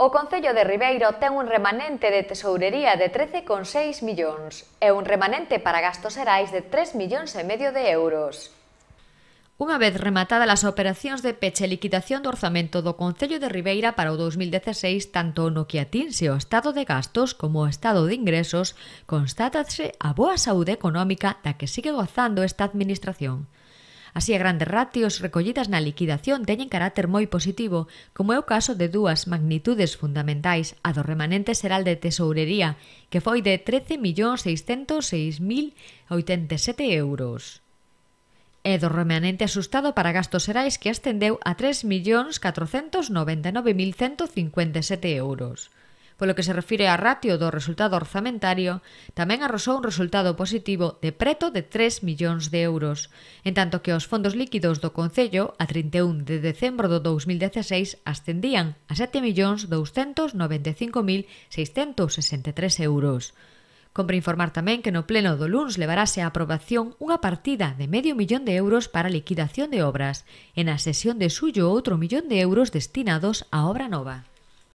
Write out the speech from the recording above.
O Concello de Ribeiro ten un remanente de tesourería de 13,6 millóns e un remanente para gastos xerais de 3 millóns e medio de euros. Unha vez rematadas as operacións de peche e liquidación do orzamento do Concello de Ribeira para o 2016, tanto no que atinse o estado de gastos como o estado de ingresos, constátase a boa saúde económica da que sigue gozando esta administración. Así a grandes ratios recollidas na liquidación teñen carácter moi positivo, como é o caso de dúas magnitudes fundamentais, a do remanente xeral de tesourería, que foi de 13.606.087 euros e do remanente asustado para gastos xerais que ascendeu a 3.499.157 euros. Polo que se refire a ratio do resultado orzamentario, tamén arrosou un resultado positivo de preto de 3 millóns de euros, en tanto que os fondos líquidos do Concello a 31 de decembro do 2016 ascendían a 7 millóns 295.663 euros. Compre informar tamén que no pleno do LUNS levarase a aprobación unha partida de medio millón de euros para liquidación de obras, e na sesión de suyo outro millón de euros destinados a obra nova.